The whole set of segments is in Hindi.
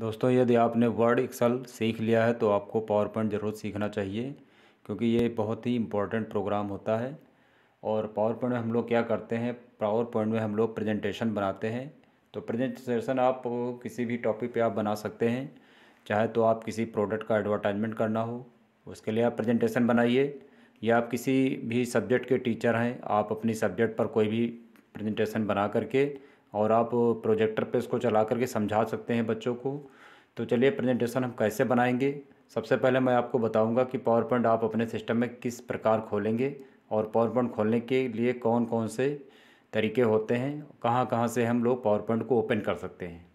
दोस्तों यदि आपने वर्ड एक्सल सीख लिया है तो आपको पावर पॉइंट ज़रूर सीखना चाहिए क्योंकि ये बहुत ही इम्पोर्टेंट प्रोग्राम होता है और पावर पॉइंट में हम लोग क्या करते हैं पावर पॉइंट में हम लोग प्रेजेंटेशन बनाते हैं तो प्रेजेंटेशन आप किसी भी टॉपिक पे आप बना सकते हैं चाहे तो आप किसी प्रोडक्ट का एडवर्टाइजमेंट करना हो उसके लिए आप प्रजेंटेशन बनाइए या आप किसी भी सब्जेक्ट के टीचर हैं आप अपनी सब्जेक्ट पर कोई भी प्रजेंटेशन बना करके और आप प्रोजेक्टर पे इसको चला करके समझा सकते हैं बच्चों को तो चलिए प्रेजेंटेशन हम कैसे बनाएंगे सबसे पहले मैं आपको बताऊंगा कि पावर पॉइंट आप अपने सिस्टम में किस प्रकार खोलेंगे और पावर पॉइंट खोलने के लिए कौन कौन से तरीके होते हैं कहाँ कहाँ से हम लोग पावर पॉइंट को ओपन कर सकते हैं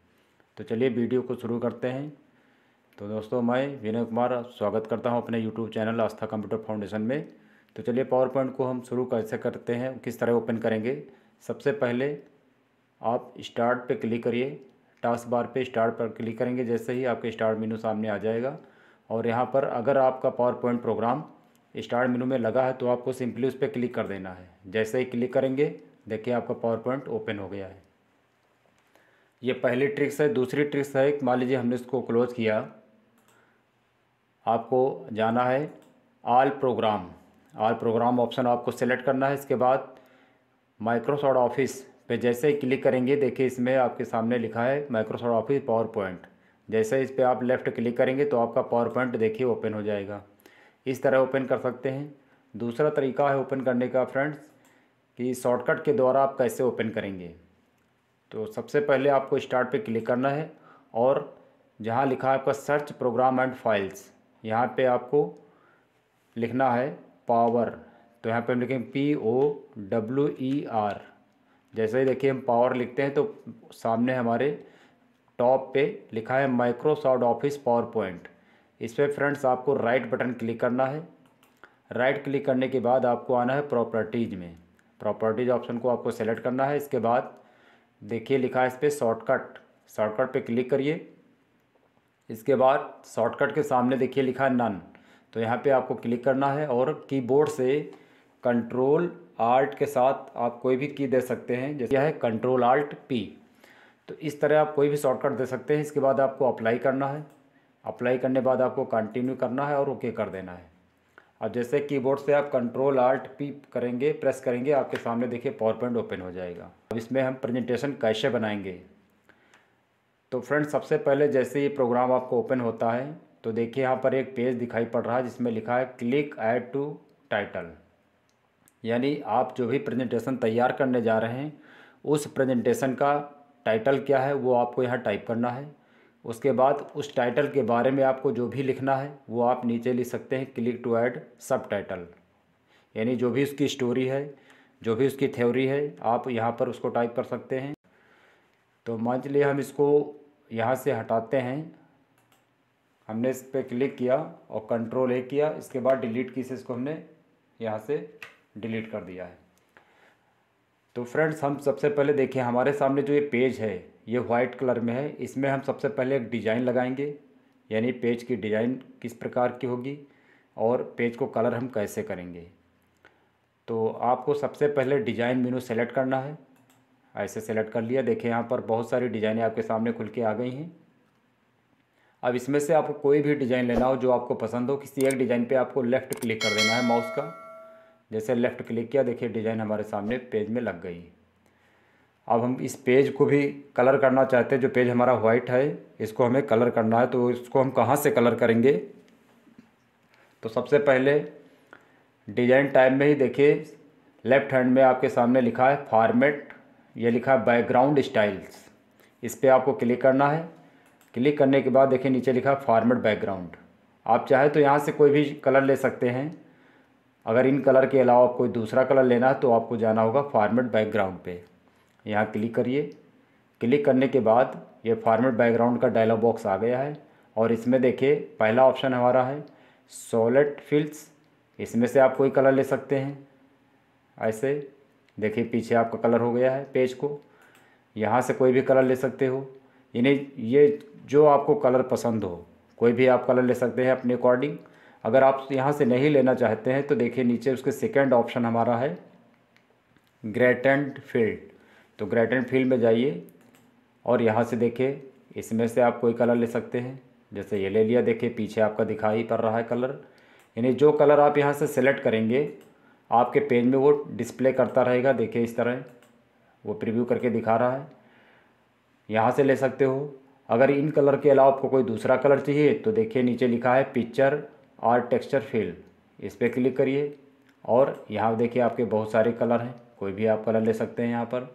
तो चलिए वीडियो को शुरू करते हैं तो दोस्तों मैं विनय कुमार स्वागत करता हूँ अपने YouTube channel Aastha computer foundation में तो चलिए पावर पॉइंट को हम शुरू कैसे करते हैं किस तरह ओपन करेंगे सबसे पहले आप स्टार्ट पे क्लिक करिए टास्क बार पे स्टार्ट पर क्लिक करेंगे जैसे ही आपके स्टार्ट मेनू सामने आ जाएगा और यहाँ पर अगर आपका power point program start menu में लगा है तो आपको सिंपली उस पर क्लिक कर देना है जैसे ही क्लिक करेंगे देखिए आपका पावर पॉइंट ओपन हो गया है ये पहली ट्रिक्स है दूसरी ट्रिक्स है मान लीजिए हमने इसको क्लोज किया आपको जाना है all program all program option आपको सेलेक्ट करना है इसके बाद माइक्रोसॉफ्ट ऑफिस पे जैसे ही क्लिक करेंगे देखिए इसमें आपके सामने लिखा है माइक्रोसॉफ्ट ऑफिस पावर पॉइंट जैसे इस पर आप लेफ़्ट क्लिक करेंगे तो आपका पावर पॉइंट देखिए ओपन हो जाएगा इस तरह ओपन कर सकते हैं दूसरा तरीका है ओपन करने का फ्रेंड्स कि शॉर्टकट के द्वारा आप कैसे ओपन करेंगे तो सबसे पहले आपको स्टार्ट पे क्लिक करना है और जहाँ लिखा है आपका सर्च प्रोग्राम एंड फाइल्स यहाँ पे आपको लिखना है पावर तो यहाँ पे हम लिखेंगे P O W E R जैसे ही देखिए हम पावर लिखते हैं तो सामने हमारे टॉप पे लिखा है माइक्रोसॉफ्ट ऑफिस पावर पॉइंट इस पर फ्रेंड्स आपको राइट बटन क्लिक करना है राइट क्लिक करने के बाद आपको आना है प्रॉपर्टीज़ में प्रॉपर्टीज़ ऑप्शन को आपको सेलेक्ट करना है इसके बाद देखिए लिखा है इस पर शॉर्टकट शॉर्टकट पर क्लिक करिए इसके बाद शॉर्टकट के सामने देखिए लिखा है नन तो यहाँ पे आपको क्लिक करना है और कीबोर्ड से कंट्रोल आर्ट के साथ आप कोई भी की दे सकते हैं जैसे है कंट्रोल आर्ट पी तो इस तरह आप कोई भी शॉर्टकट दे सकते हैं इसके बाद आपको अप्लाई करना है अप्लाई करने बाद आपको कंटिन्यू करना है और ओके कर देना है अब जैसे कीबोर्ड से आप कंट्रोल आर्ट पी करेंगे प्रेस करेंगे आपके सामने देखिए पावर पॉइंट ओपन हो जाएगा अब इसमें हम प्रेजेंटेशन कैसे बनाएंगे तो फ्रेंड्स सबसे पहले जैसे ये प्रोग्राम आपको ओपन होता है तो देखिए यहाँ पर एक पेज दिखाई पड़ रहा है जिसमें लिखा है क्लिक ऐड टू टाइटल यानी आप जो भी प्रेजेंटेशन तैयार करने जा रहे हैं उस प्रेजेंटेशन का टाइटल क्या है वो आपको यहाँ टाइप करना है उसके बाद उस टाइटल के बारे में आपको जो भी लिखना है वो आप नीचे लिख सकते हैं click to add subtitle यानी जो भी उसकी स्टोरी है जो भी उसकी थ्योरी है आप यहाँ पर उसको टाइप कर सकते हैं तो मान चलिए हम इसको यहाँ से हटाते हैं हमने इस पर क्लिक किया और कंट्रोल ए किया इसके बाद डिलीट की से इसको हमने यहाँ से डिलीट कर दिया है तो फ्रेंड्स हम सबसे पहले देखें हमारे सामने जो ये पेज है ये वाइट कलर में है इसमें हम सबसे पहले एक डिज़ाइन लगाएंगे यानी पेज की डिज़ाइन किस प्रकार की होगी और पेज को कलर हम कैसे करेंगे तो आपको सबसे पहले डिज़ाइन मेनू सेलेक्ट करना है ऐसे सेलेक्ट कर लिया देखें यहाँ पर बहुत सारी डिज़ाइनें आपके सामने खुल के आ गई हैं अब इसमें से आपको कोई भी डिज़ाइन लेना हो जो आपको पसंद हो किसी एक डिज़ाइन पे आपको लेफ़्ट क्लिक कर देना है माउस का जैसे लेफ़्ट क्लिक किया देखिए डिज़ाइन हमारे सामने पेज में लग गई अब हम इस पेज को भी कलर करना चाहते हैं जो पेज हमारा वाइट है इसको हमें कलर करना है तो इसको हम कहाँ से कलर करेंगे तो सबसे पहले डिजाइन टाइप में ही देखिए लेफ़्ट हैंड में आपके सामने लिखा है फॉर्मेट ये लिखा है बैकग्राउंड स्टाइल्स इस पर आपको क्लिक करना है क्लिक करने के बाद देखिए नीचे लिखा है फॉर्मेट बैकग्राउंड आप चाहे तो यहाँ से कोई भी कलर ले सकते हैं अगर इन कलर के अलावा आप कोई दूसरा कलर लेना है तो आपको जाना होगा फार्मेट बैकग्राउंड पे यहाँ क्लिक करिए क्लिक करने के बाद ये फार्मेट बैकग्राउंड का डायलॉग बॉक्स आ गया है और इसमें देखिए पहला ऑप्शन हमारा है सोलेट फिल्स इसमें से आप कोई कलर ले सकते हैं ऐसे देखिए पीछे आपका कलर हो गया है पेज को यहाँ से कोई भी कलर ले सकते हो यानी ये जो आपको कलर पसंद हो कोई भी आप कलर ले सकते हैं अपने अकॉर्डिंग अगर आप यहाँ से नहीं लेना चाहते हैं तो देखिए नीचे उसके सेकेंड ऑप्शन हमारा है ग्रेटेंट फील्ड तो ग्रेटेंट फील्ड में जाइए और यहाँ से देखिए इसमें से आप कोई कलर ले सकते हैं जैसे ये ले लिया देखिए पीछे आपका दिखाई ही पड़ रहा है कलर यानी जो कलर आप यहाँ से सेलेक्ट करेंगे आपके पेज में वो डिस्प्ले करता रहेगा देखिए इस तरह वो प्रिव्यू करके दिखा रहा है यहाँ से ले सकते हो अगर इन कलर के अलावा आपको कोई दूसरा कलर चाहिए तो देखिए नीचे लिखा है पिक्चर और टेक्सचर फील इस पर क्लिक करिए और यहाँ देखिए आपके बहुत सारे कलर हैं कोई भी आप कलर ले सकते हैं यहाँ पर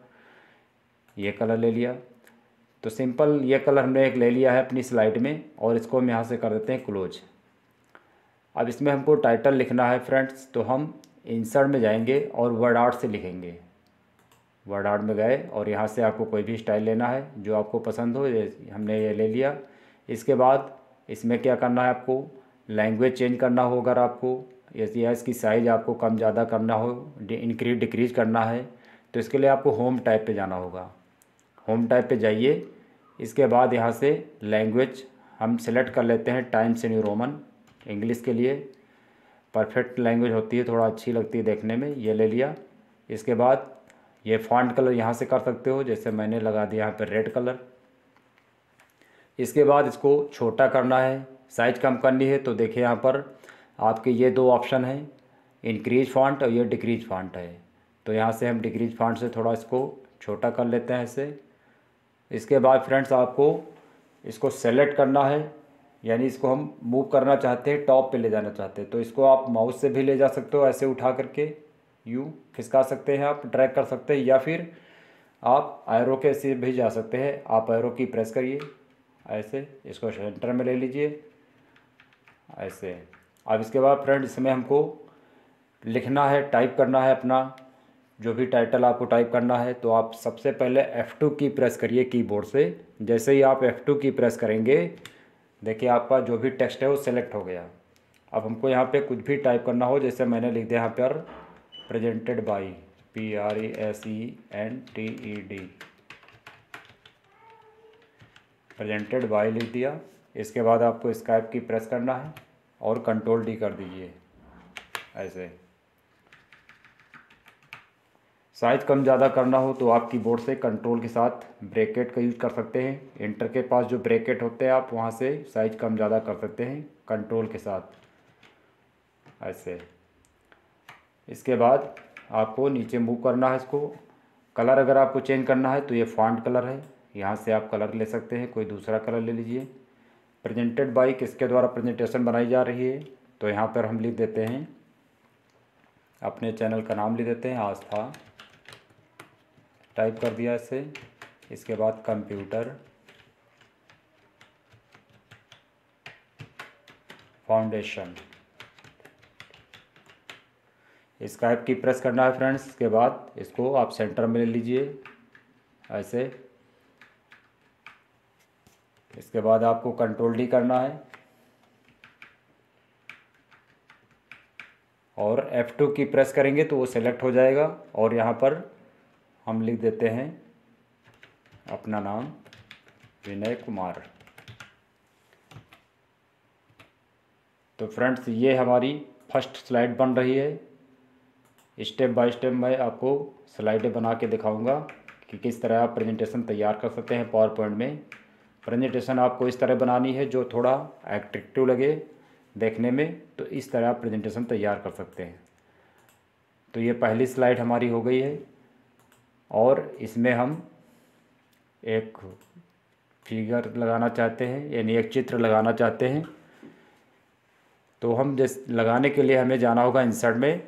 ये कलर ले लिया तो सिंपल ये कलर हमने एक ले लिया है अपनी स्लाइड में और इसको हम यहाँ से कर देते हैं क्लोज अब इसमें हमको टाइटल लिखना है फ्रेंड्स तो हम इंसर्ट में जाएंगे और वर्ड आर्ट से लिखेंगे वर्ड आर्ट में गए और यहाँ से आपको कोई भी स्टाइल लेना है जो आपको पसंद हो हमने ये ले लिया इसके बाद इसमें क्या करना है आपको लैंग्वेज चेंज करना हो अगर आपको या इसकी साइज़ आपको कम ज़्यादा करना हो इंक्रीज डिक्रीज करना है तो इसके लिए आपको होम टाइप पे जाना होगा होम टाइप पे जाइए इसके बाद यहाँ से लैंग्वेज हम सेलेक्ट कर लेते हैं टाइम्स न्यू रोमन इंग्लिश के लिए परफेक्ट लैंग्वेज होती है थोड़ा अच्छी लगती है देखने में ये ले लिया इसके बाद ये फॉन्ट कलर यहाँ से कर सकते हो जैसे मैंने लगा दिया यहाँ पर रेड कलर इसके बाद इसको छोटा करना है साइज कम करनी है तो देखिए यहाँ पर आपके ये दो ऑप्शन हैं इंक्रीज फॉन्ट और ये डिक्रीज फॉन्ट है तो यहाँ से हम डिक्रीज फॉन्ट से थोड़ा इसको छोटा कर लेते हैं इसे इसके बाद फ्रेंड्स आपको इसको सेलेक्ट करना है यानी इसको हम मूव करना चाहते हैं टॉप पे ले जाना चाहते हैं तो इसको आप माउस से भी ले जा सकते हो ऐसे उठा करके यू खिसका सकते हैं आप ट्रैक कर सकते हैं या फिर आप एरो के से भी जा सकते हैं आप एरो की प्रेस करिए ऐसे इसको सेंटर में ले लीजिए ऐसे अब इसके बाद फ्रेंड इसमें हमको लिखना है टाइप करना है अपना जो भी टाइटल आपको टाइप करना है तो आप सबसे पहले F2 की प्रेस करिए कीबोर्ड से जैसे ही आप F2 की प्रेस करेंगे देखिए आपका जो भी टेक्स्ट है वो सेलेक्ट हो गया अब हमको यहाँ पे कुछ भी टाइप करना हो जैसे मैंने लिख दिया यहाँ पर presented by P R E S E N T E D presented by लिख दिया इसके बाद आपको स्काइप की प्रेस करना है और कंट्रोल डी कर दीजिए ऐसे साइज कम ज़्यादा करना हो तो आप कीबोर्ड से कंट्रोल के साथ ब्रैकेट का यूज़ कर सकते हैं इंटर के पास जो ब्रैकेट होते हैं आप वहाँ से साइज कम ज़्यादा कर सकते हैं कंट्रोल के साथ ऐसे इसके बाद आपको नीचे मूव करना है इसको कलर अगर आपको चेंज करना है तो ये फॉन्ट कलर है यहाँ से आप कलर ले सकते हैं कोई दूसरा कलर ले लीजिए प्रेजेंटेड बाई किसके द्वारा प्रेजेंटेशन बनाई जा रही है तो यहाँ पर हम लिख देते हैं अपने चैनल का नाम लिख देते हैं आस्था टाइप कर दिया इसे इसके बाद कंप्यूटर फाउंडेशन इसका की प्रेस करना है फ्रेंड्स इसके बाद इसको आप सेंटर में ले लीजिए ऐसे इसके बाद आपको कंट्रोल डी करना है और F2 की प्रेस करेंगे तो वो सेलेक्ट हो जाएगा और यहाँ पर हम लिख देते हैं अपना नाम विनय कुमार तो फ्रेंड्स ये हमारी फर्स्ट स्लाइड बन रही है स्टेप बाय स्टेप मैं आपको स्लाइडें बना के दिखाऊंगा कि किस तरह आप प्रेजेंटेशन तैयार कर सकते हैं पावर पॉइंट में प्रेजेंटेशन आपको इस तरह बनानी है जो थोड़ा एट्रेक्टिव लगे देखने में तो इस तरह आप प्रेजेंटेशन तैयार कर सकते हैं तो ये पहली स्लाइड हमारी हो गई है और इसमें हम एक फिगर लगाना चाहते हैं यानी एक चित्र लगाना चाहते हैं तो हम जिस लगाने के लिए हमें जाना होगा इंसर्ट में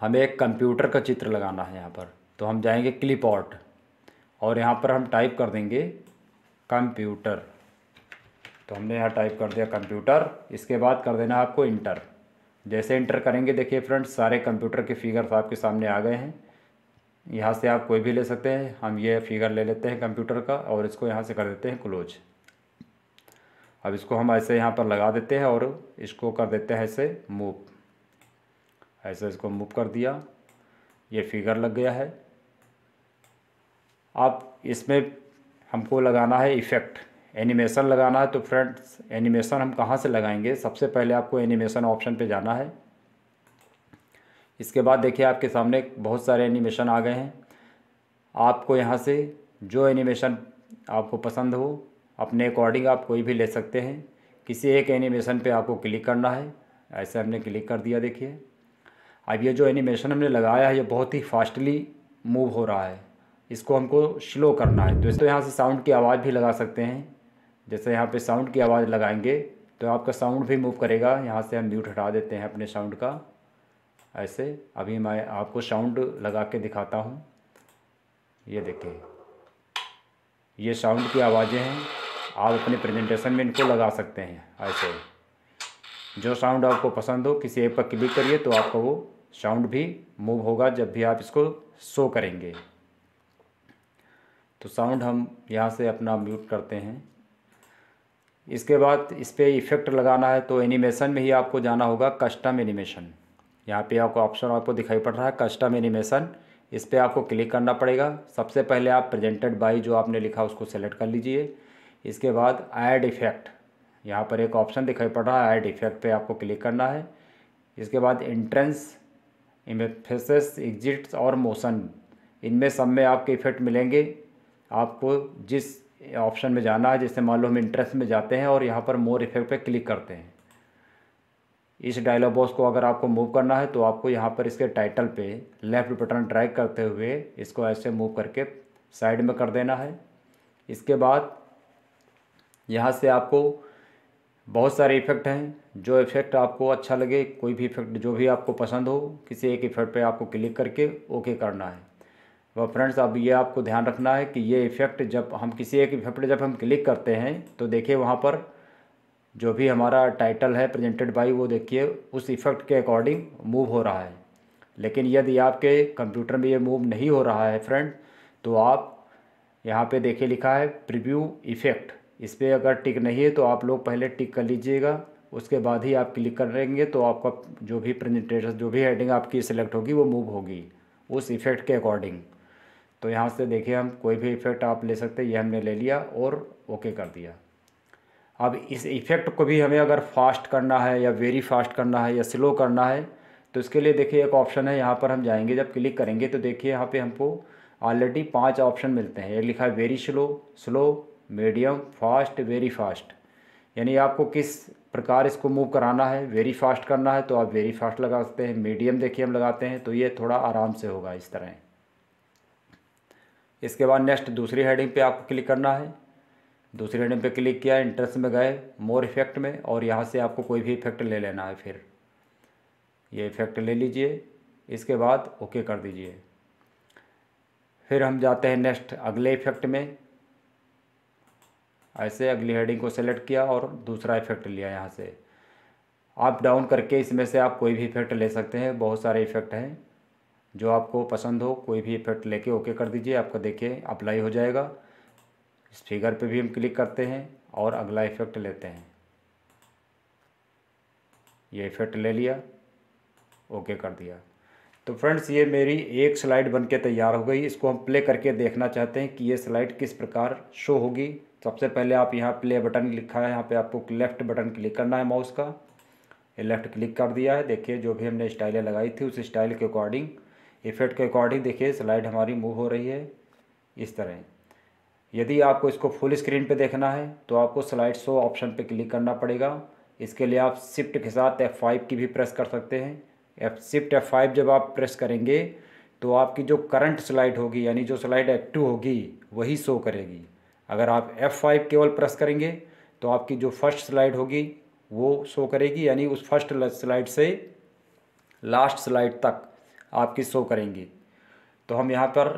हमें एक कंप्यूटर का चित्र लगाना है यहाँ पर तो हम जाएंगे क्लिप आउट और यहाँ पर हम टाइप कर देंगे कंप्यूटर तो हमने यहाँ टाइप कर दिया कंप्यूटर इसके बाद कर देना आपको इंटर जैसे इंटर करेंगे देखिए फ्रेंड्स सारे कंप्यूटर के फिगर्स आपके सामने आ गए हैं यहाँ से आप कोई भी ले सकते हैं हम ये फिगर ले लेते हैं कंप्यूटर का और इसको यहाँ से कर देते हैं क्लोज अब इसको हम ऐसे यहाँ पर लगा देते हैं और इसको कर देते हैं ऐसे मूव ऐसे इसको मूव कर दिया ये फिगर लग गया है आप इसमें हमको लगाना है इफ़ेक्ट एनिमेशन लगाना है तो फ्रेंड्स एनिमेशन हम कहाँ से लगाएंगे सबसे पहले आपको एनिमेशन ऑप्शन पे जाना है इसके बाद देखिए आपके सामने बहुत सारे एनिमेशन आ गए हैं आपको यहाँ से जो एनिमेशन आपको पसंद हो अपने अकॉर्डिंग आप कोई भी ले सकते हैं किसी एक एनिमेशन पे आपको क्लिक करना है ऐसे हमने क्लिक कर दिया देखिए अब ये जो एनिमेशन हमने लगाया है ये बहुत ही फास्टली मूव हो रहा है इसको हमको स्लो करना है तो इसको तो यहाँ से साउंड की आवाज़ भी लगा सकते हैं जैसे यहाँ पे साउंड की आवाज़ लगाएंगे तो आपका साउंड भी मूव करेगा यहाँ से हम म्यूट हटा देते हैं अपने साउंड का ऐसे अभी मैं आपको साउंड लगा के दिखाता हूँ ये देखिए ये साउंड की आवाज़ें हैं आप अपने प्रेजेंटेशन में इनको लगा सकते हैं ऐसे जो साउंड आपको पसंद हो किसी ऐप पर क्लिक करिए तो आपका वो साउंड भी मूव होगा जब भी आप इसको शो करेंगे तो साउंड हम यहाँ से अपना म्यूट करते हैं इसके बाद इस पर इफ़ेक्ट लगाना है तो एनिमेशन में ही आपको जाना होगा कस्टम एनिमेशन यहाँ पे आपको ऑप्शन आपको दिखाई पड़ रहा है कस्टम एनिमेशन इस पर आपको क्लिक करना पड़ेगा सबसे पहले आप प्रेजेंटेड बाई जो आपने लिखा उसको सेलेक्ट कर लीजिए इसके बाद ऐड इफ़ेक्ट यहाँ पर एक ऑप्शन दिखाई पड़ रहा है ऐड इफ़ेक्ट पे आपको क्लिक करना है इसके बाद इंट्रेंस इमेफेस एग्जिट्स और मोशन इनमें सब में आपके इफ़ेक्ट मिलेंगे आपको जिस ऑप्शन में जाना है जैसे मान लो हम इंटरेस्ट में जाते हैं और यहाँ पर मोर इफेक्ट पे क्लिक करते हैं इस डायलॉग बॉक्स को अगर आपको मूव करना है तो आपको यहाँ पर इसके टाइटल पे लेफ्ट बटन ड्रैग करते हुए इसको ऐसे मूव करके साइड में कर देना है इसके बाद यहाँ से आपको बहुत सारे इफ़ेक्ट हैं जो इफ़ेक्ट आपको अच्छा लगे कोई भी इफ़ेक्ट जो भी आपको पसंद हो किसी एक इफ़ेक्ट पर आपको क्लिक करके ओके करना है वह फ्रेंड्स अब ये आपको ध्यान रखना है कि ये इफ़ेक्ट जब हम किसी एक इफेक्ट जब हम क्लिक करते हैं तो देखिए वहाँ पर जो भी हमारा टाइटल है प्रेजेंटेड बाई वो देखिए उस इफ़ेक्ट के अकॉर्डिंग मूव हो रहा है लेकिन यदि आपके कंप्यूटर में ये मूव नहीं हो रहा है फ्रेंड तो आप यहाँ पे देखिए लिखा है प्रीव्यू इफ़ेक्ट इस पर अगर टिक नहीं है तो आप लोग पहले टिक कर लीजिएगा उसके बाद ही आप क्लिक करेंगे तो आपका जो भी प्रेजेंटेशन जो भी हेडिंग आपकी सिलेक्ट होगी वो मूव होगी उस इफ़ेक्ट के अकॉर्डिंग तो यहाँ से देखिए हम कोई भी इफ़ेक्ट आप ले सकते हैं ये हमने ले लिया और ओके कर दिया अब इस इफ़ेक्ट को भी हमें अगर फास्ट करना है या वेरी फास्ट करना है या स्लो करना है तो इसके लिए देखिए एक ऑप्शन है यहाँ पर हम जाएंगे जब क्लिक करेंगे तो देखिए यहाँ पे हमको ऑलरेडी पांच ऑप्शन मिलते हैं एक लिखा है very slow slow medium fast very fast यानी आपको किस प्रकार इसको मूव कराना है वेरी फास्ट करना है तो आप वेरी फास्ट लगा सकते हैं मीडियम देखिए हम लगाते हैं तो ये थोड़ा आराम से होगा इस तरह इसके बाद नेक्स्ट दूसरी हेडिंग पे आपको क्लिक करना है दूसरी हेडिंग पे क्लिक किया इंटरेस्ट में गए मोर इफेक्ट में और यहाँ से आपको कोई भी इफेक्ट ले लेना है फिर ये इफेक्ट ले लीजिए इसके बाद ओके कर दीजिए फिर हम जाते हैं नेक्स्ट अगले इफेक्ट में ऐसे अगली हेडिंग को सेलेक्ट किया और दूसरा इफेक्ट लिया यहाँ से आप डाउन करके इसमें से आप कोई भी इफेक्ट ले सकते हैं बहुत सारे इफेक्ट हैं जो आपको पसंद हो कोई भी इफेक्ट लेके ओके कर दीजिए आपका देखिए अप्लाई हो जाएगा इस फिगर पे भी हम क्लिक करते हैं और अगला इफेक्ट लेते हैं ये इफेक्ट ले लिया ओके कर दिया तो फ्रेंड्स ये मेरी एक स्लाइड बन के तैयार हो गई इसको हम प्ले करके देखना चाहते हैं कि ये स्लाइड किस प्रकार शो होगी सबसे पहले आप यहाँ प्ले बटन लिखा है यहाँ पे आपको लेफ्ट बटन क्लिक करना है माउस का ये लेफ्ट क्लिक कर दिया है देखिए जो भी हमने स्टाइलें लगाई थी उस स्टाइल के अकॉर्डिंग इफेक्ट के अकॉर्डिंग देखिए स्लाइड हमारी मूव हो रही है इस तरह यदि आपको इसको फुल स्क्रीन पे देखना है तो आपको स्लाइड शो ऑप्शन पे क्लिक करना पड़ेगा इसके लिए आप शिफ्ट के साथ एफ़ फाइव की भी प्रेस कर सकते हैं एफ शिफ्ट एफ फाइव जब आप प्रेस करेंगे तो आपकी जो करंट स्लाइड होगी यानी जो स्लाइड एक्टिव होगी वही शो करेगी अगर आप एफ़ फाइव केवल प्रेस करेंगे तो आपकी जो फर्स्ट स्लाइड होगी वो शो करेगी यानी उस फर्स्ट स्लाइड से लास्ट स्लाइड तक आपकी शो करेंगी तो हम यहाँ पर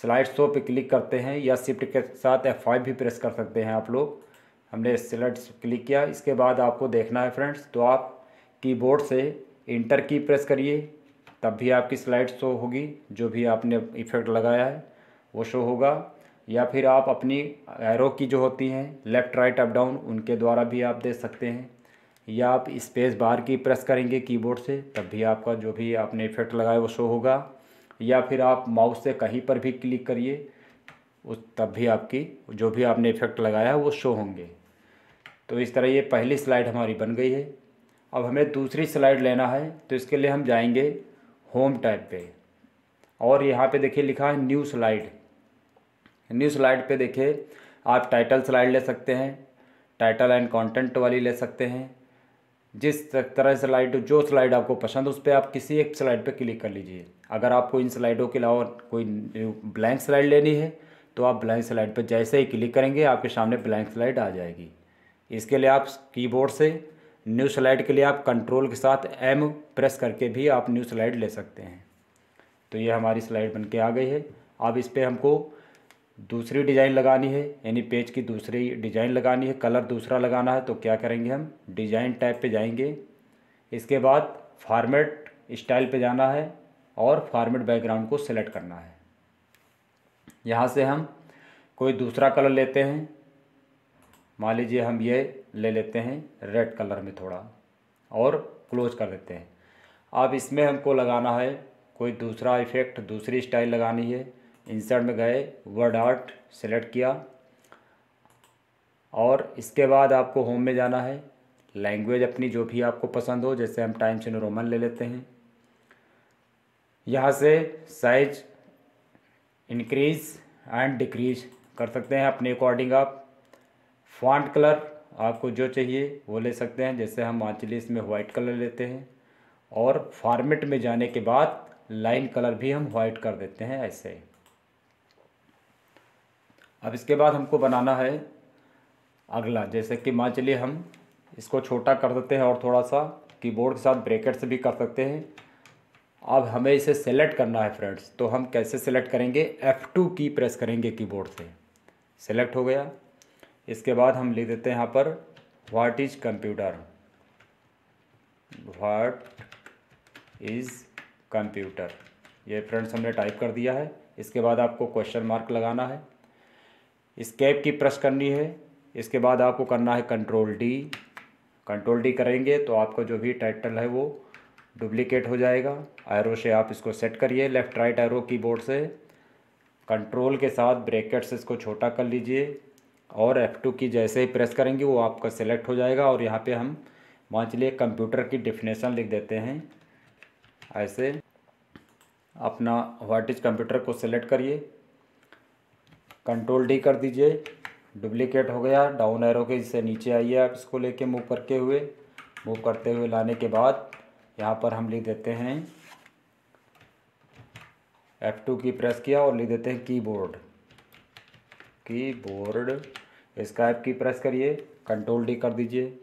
स्लाइड शो पे क्लिक करते हैं या शिफ्ट के साथ एफ फाइव भी प्रेस कर सकते हैं आप लोग हमने स्लाइड क्लिक किया इसके बाद आपको देखना है फ्रेंड्स तो आप कीबोर्ड से इंटर की प्रेस करिए तब भी आपकी स्लाइड शो होगी जो भी आपने इफ़ेक्ट लगाया है वो शो होगा या फिर आप अपनी एरो की जो होती हैं लेफ़्ट राइट अप डाउन उनके द्वारा भी आप देख सकते हैं या आप स्पेस बार की प्रेस करेंगे कीबोर्ड से तब भी आपका जो भी आपने इफेक्ट लगाया वो शो होगा या फिर आप माउस से कहीं पर भी क्लिक करिए उस तब भी आपकी जो भी आपने इफेक्ट लगाया वो शो होंगे तो इस तरह ये पहली स्लाइड हमारी बन गई है अब हमें दूसरी स्लाइड लेना है तो इसके लिए हम जाएंगे होम टैब पे और यहाँ पे देखिए लिखा है न्यू स्लाइड न्यू स्लाइड पे देखिए आप टाइटल स्लाइड ले सकते हैं टाइटल एंड कंटेंट वाली ले सकते हैं जिस तरह स्लाइड जो स्लाइड आपको पसंद है उस पर आप किसी एक स्लाइड पर क्लिक कर लीजिए अगर आपको इन स्लाइडों के अलावा कोई ब्लैंक स्लाइड लेनी है तो आप ब्लैंक स्लाइड पर जैसे ही क्लिक करेंगे आपके सामने ब्लैंक स्लाइड आ जाएगी इसके लिए आप कीबोर्ड से न्यू स्लाइड के लिए आप कंट्रोल के साथ एम प्रेस करके भी आप न्यू स्लाइड ले सकते हैं तो ये हमारी स्लाइड बन के आ गई है अब इस पर हमको दूसरी डिज़ाइन लगानी है यानी पेज की दूसरी डिज़ाइन लगानी है कलर दूसरा लगाना है तो क्या करेंगे हम डिज़ाइन टाइप पे जाएंगे इसके बाद फॉर्मेट स्टाइल पे जाना है और फॉर्मेट बैकग्राउंड को सिलेक्ट करना है यहाँ से हम कोई दूसरा कलर लेते हैं मान लीजिए हम ये ले लेते हैं रेड कलर में थोड़ा और क्लोज कर देते हैं अब इसमें हमको लगाना है कोई दूसरा इफ़ेक्ट दूसरी स्टाइल लगानी है इंसर्ट में गए वर्ड आर्ट सेलेक्ट किया और इसके बाद आपको होम में जाना है लैंग्वेज अपनी जो भी आपको पसंद हो जैसे हम टाइम्स इन रोमन ले लेते हैं यहाँ से साइज इंक्रीज एंड डिक्रीज कर सकते हैं अपने अकॉर्डिंग आप फॉन्ट कलर आपको जो चाहिए वो ले सकते हैं जैसे हम आंचली इसमें वाइट कलर लेते हैं और फॉर्मेट में जाने के बाद लाइन कलर भी हम वाइट कर देते हैं ऐसे अब इसके बाद हमको बनाना है अगला जैसे कि मान चलिए हम इसको छोटा कर देते हैं और थोड़ा सा कीबोर्ड के साथ ब्रेकेट से भी कर सकते हैं अब हमें इसे सेलेक्ट करना है फ्रेंड्स तो हम कैसे सेलेक्ट करेंगे F2 की प्रेस करेंगे कीबोर्ड से सेलेक्ट हो गया इसके बाद हम लिख देते हैं यहाँ पर what is computer what is computer ये फ्रेंड्स हमने टाइप कर दिया है इसके बाद आपको क्वेश्चन मार्क लगाना है स्केप की प्रेस करनी है इसके बाद आपको करना है कंट्रोल डी कंट्रोल डी करेंगे तो आपका जो भी टाइटल है वो डुप्लीकेट हो जाएगा एरो से आप इसको सेट करिए लेफ़्ट राइट एरो कीबोर्ड से कंट्रोल के साथ ब्रैकेट्स इसको छोटा कर लीजिए और F2 की जैसे ही प्रेस करेंगे वो आपका सिलेक्ट हो जाएगा और यहाँ पे हम मान चलिए कंप्यूटर की डिफिनेशन लिख देते हैं ऐसे अपना वाट इज कंप्यूटर को सिलेक्ट करिए कंट्रोल डी कर दीजिए डुप्लीकेट हो गया डाउन एरो के इससे नीचे आइए आप इसको लेके मूव करके हुए मूव करते हुए लाने के बाद यहाँ पर हम लिख देते हैं F2 की प्रेस किया और लिख देते हैं keyboard keyboard escape key press करिए कंट्रोल डी कर दीजिए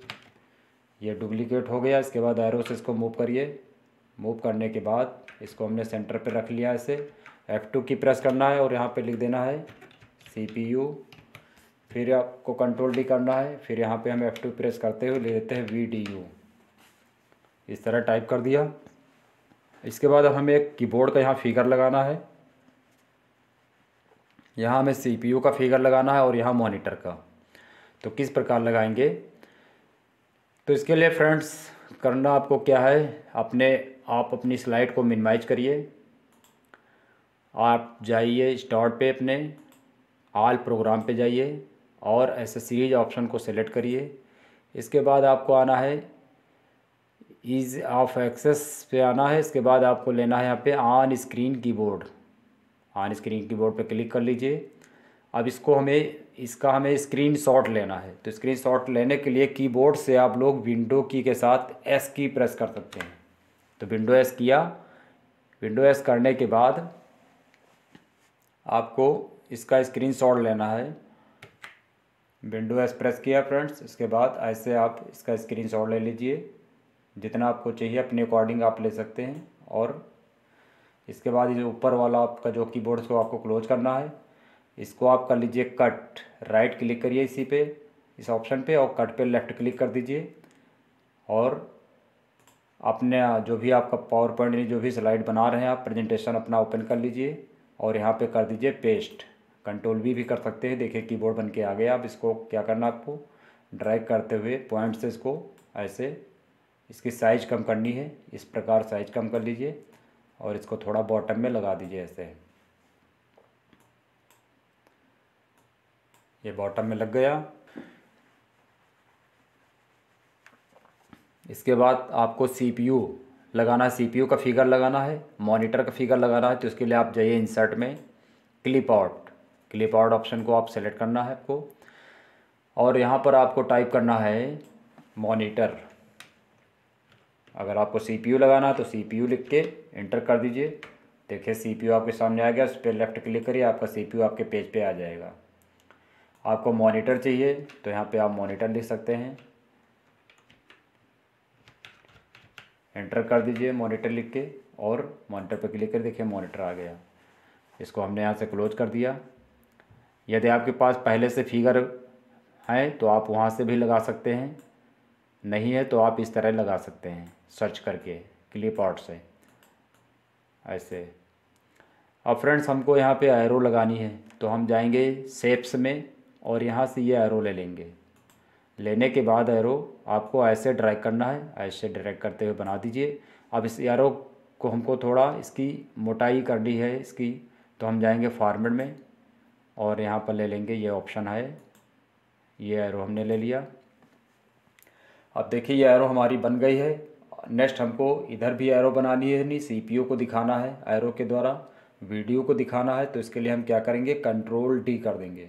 ये डुप्लीकेट हो गया इसके बाद एरो से इसको मूव करिए मूव करने के बाद इसको हमने सेंटर पे रख लिया एफ़ F2 की प्रेस करना है और यहाँ पे लिख देना है सीपीयू फिर आपको कंट्रोल डी करना है फिर यहाँ पे हम एफ टू प्रेस करते हुए ले लेते हैं वी डी यू इस तरह टाइप कर दिया इसके बाद अब हमें एक कीबोर्ड का यहाँ फिगर लगाना है यहाँ हमें सीपीयू का फिगर लगाना है और यहाँ मॉनिटर का तो किस प्रकार लगाएंगे तो इसके लिए फ्रेंड्स करना आपको क्या है अपने आप अपनी स्लाइड को मिनिमाइज करिए आप जाइए स्टार्ट पे अपने आल प्रोग्राम पे जाइए और एसेसरीज ऑप्शन को सिलेक्ट करिए इसके बाद आपको आना है ईज ऑफ एक्सेस पे आना है इसके बाद आपको लेना है यहाँ पे on screen keyboard on screen keyboard पे क्लिक कर लीजिए अब इसको हमें इसका हमें स्क्रीन शॉट लेना है तो स्क्रीन शॉट लेने के लिए कीबोर्ड से आप लोग विंडो की के साथ एस की प्रेस कर सकते हैं तो विंडो एस किया विंडो एस करने के बाद आपको इसका स्क्रीनशॉट लेना है विंडो एस प्रेस किया फ्रेंड्स इसके बाद ऐसे आप इसका स्क्रीनशॉट ले लीजिए जितना आपको चाहिए अपने अकॉर्डिंग आप ले सकते हैं और इसके बाद ये ऊपर वाला आपका जो कीबोर्ड को आपको क्लोज करना है इसको आप कर लीजिए कट राइट क्लिक करिए इसी पे इस ऑप्शन पे और कट पे लेफ़्ट क्लिक कर दीजिए और अपने जो भी आपका पावर पॉइंट जो भी स्लाइड बना रहे हैं आप प्रेजेंटेशन अपना ओपन कर लीजिए और यहाँ पे कर दीजिए पेस्ट कंट्रोल वी भी कर सकते हैं देखिए कीबोर्ड बन के आ गया अब इसको क्या करना आपको ड्रैग करते हुए पॉइंट से इसको ऐसे इसकी साइज कम करनी है इस प्रकार साइज कम कर लीजिए और इसको थोड़ा बॉटम में लगा दीजिए ऐसे ये बॉटम में लग गया इसके बाद आपको सीपीयू लगाना है सीपीयू का फिगर लगाना है मॉनिटर का फिगर लगाना है तो उसके लिए आप जाइए इंसर्ट में clip art clip art option को आप सेलेक्ट करना है आपको और यहाँ पर आपको टाइप करना है मॉनिटर अगर आपको सीपीयू लगाना है तो सीपीयू लिख के इंटर कर दीजिए देखिए सीपीयू आपके सामने आ गया उस पर लेफ्ट क्लिक करिए आपका सीपीयू आपके पेज पे आ जाएगा आपको मॉनिटर चाहिए तो यहाँ पे आप मॉनिटर लिख सकते हैं इंटर कर दीजिए मॉनिटर लिख के और मॉनिटर पर क्लिक कर देखिए मॉनिटर आ गया इसको हमने यहाँ से क्लोज कर दिया यदि आपके पास पहले से फिगर है तो आप वहाँ से भी लगा सकते हैं नहीं है तो आप इस तरह लगा सकते हैं सर्च करके क्लिप आउट से ऐसे अब फ्रेंड्स हमको यहाँ पे एरो लगानी है तो हम जाएंगे सेप्स में और यहाँ से ये एरो ले लेंगे लेने के बाद एरो आपको ऐसे ड्रैग करना है ऐसे ड्रैग करते हुए बना दीजिए अब इस एरो को हमको थोड़ा इसकी मोटाई करनी है इसकी तो हम जाएंगे फॉर्मेट में और यहाँ पर ले लेंगे ये ऑप्शन है ये एरो हमने ले लिया अब देखिए ये एरो हमारी बन गई है नेक्स्ट हमको इधर भी एरो बनानी है नहीं सी को दिखाना है एरो के द्वारा वीडियो को दिखाना है तो इसके लिए हम क्या करेंगे कंट्रोल डी कर देंगे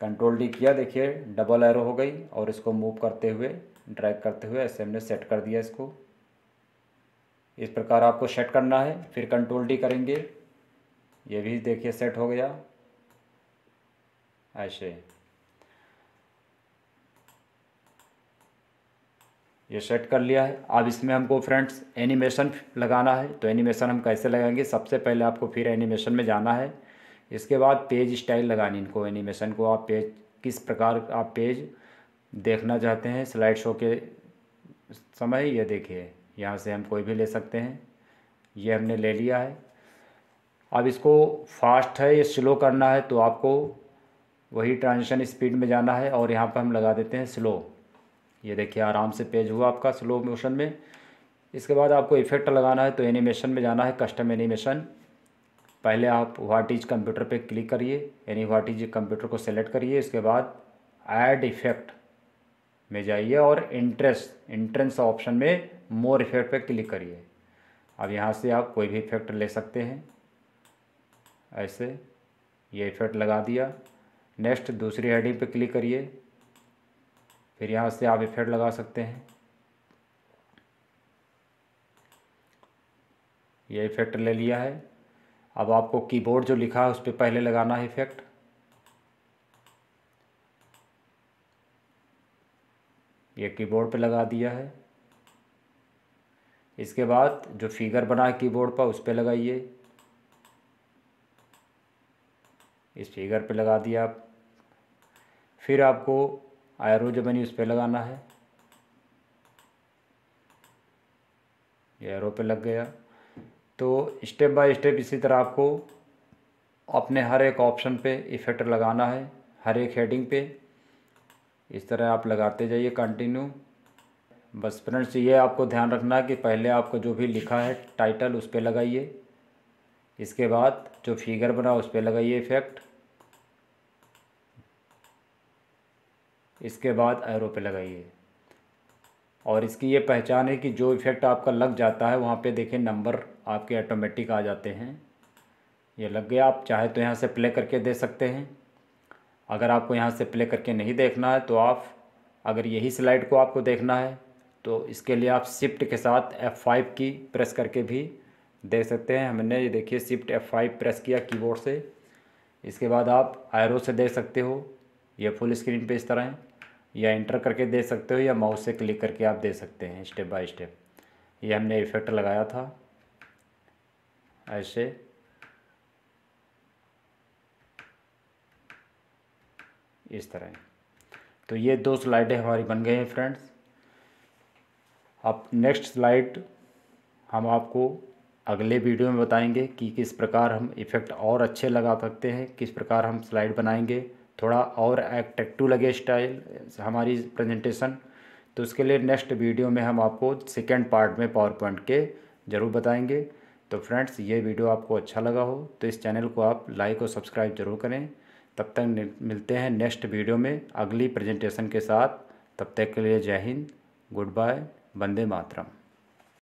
कंट्रोल डी किया देखिए डबल एरो हो गई और इसको मूव करते हुए ड्रैग करते हुए ऐसे हमने सेट कर दिया इसको इस प्रकार आपको सेट करना है फिर कंट्रोल डी करेंगे ये भी देखिए सेट हो गया आशय ये सेट कर लिया है अब इसमें हमको फ्रेंड्स एनिमेशन लगाना है तो एनिमेशन हम कैसे लगाएंगे सबसे पहले आपको फिर एनिमेशन में जाना है इसके बाद पेज स्टाइल लगानी इनको एनिमेशन को आप पेज किस प्रकार आप पेज देखना चाहते हैं स्लाइड शो के समय ये देखिए यहाँ से हम कोई भी ले सकते हैं ये हमने ले लिया है अब इसको फास्ट है या स्लो करना है तो आपको वही ट्रांजिशन स्पीड में जाना है और यहाँ पर हम लगा देते हैं स्लो ये देखिए आराम से पेज हुआ आपका स्लो मोशन में इसके बाद आपको इफेक्ट लगाना है तो एनिमेशन में जाना है कस्टम एनिमेशन पहले आप व्हाट इज कंप्यूटर पे क्लिक करिए यानी व्हाट इज कंप्यूटर को सेलेक्ट करिए इसके बाद ऐड इफेक्ट में जाइए और इंटरेस्ट इंट्रेंस ऑप्शन में मोर इफेक्ट पे क्लिक करिए अब यहाँ से आप कोई भी इफेक्ट ले सकते हैं ऐसे ये इफेक्ट लगा दिया नेक्स्ट दूसरी हेडिंग पे क्लिक करिए फिर यहाँ से आप इफेक्ट लगा सकते हैं ये इफेक्ट ले लिया है अब आपको कीबोर्ड जो लिखा है उस पर पहले लगाना है इफेक्ट ये कीबोर्ड पे लगा दिया है इसके बाद जो फिगर बना है कीबोर्ड पर उस पर लगाइए इस फिगर पे लगा दिया आप फिर आपको आयरो जो बनी उस पर लगाना है ये एरो पे लग गया तो स्टेप बाय स्टेप इसी तरह आपको अपने हर एक ऑप्शन पे इफेक्ट लगाना है हर एक हेडिंग पे इस तरह आप लगाते जाइए कंटिन्यू बस फ्रेंड्स ये आपको ध्यान रखना है कि पहले आपको जो भी लिखा है टाइटल उस पर लगाइए इसके बाद जो फिगर बना उस पर लगाइए इफेक्ट इसके बाद एरो पे लगाइए और इसकी ये पहचान है कि जो इफ़ेक्ट आपका लग जाता है वहाँ पे देखिए नंबर आपके ऑटोमेटिक आ जाते हैं ये लग गया आप चाहे तो यहाँ से प्ले करके दे सकते हैं अगर आपको यहाँ से प्ले करके नहीं देखना है तो आप अगर यही स्लाइड को आपको देखना है तो इसके लिए आप शिफ्ट के साथ F5 की प्रेस करके भी देख सकते हैं हमने ये देखिए शिफ्ट F5 प्रेस किया कीबोर्ड से इसके बाद आप आयरो से देख सकते हो ये फुल स्क्रीन पे इस तरह हैं या इंटर करके दे सकते हो या माउस से क्लिक करके आप दे सकते हैं स्टेप बाय स्टेप ये हमने इफ़ेक्ट लगाया था ऐसे इस तरह तो ये दो स्लाइडें हमारी बन गई हैं फ्रेंड्स अब नेक्स्ट स्लाइड हम आपको अगले वीडियो में बताएंगे कि किस प्रकार हम इफ़ेक्ट और अच्छे लगा सकते हैं किस प्रकार हम स्लाइड बनाएंगे थोड़ा और एट्रेक्टिव लगे स्टाइल हमारी प्रेजेंटेशन तो उसके लिए नेक्स्ट वीडियो में हम आपको सेकेंड पार्ट में पावर पॉइंट के ज़रूर बताएंगे तो फ्रेंड्स ये वीडियो आपको अच्छा लगा हो तो इस चैनल को आप लाइक और सब्सक्राइब जरूर करें तब तक मिलते हैं नेक्स्ट वीडियो में अगली प्रेजेंटेशन के साथ तब तक के लिए जय हिंद गुड बाय वंदे मातरम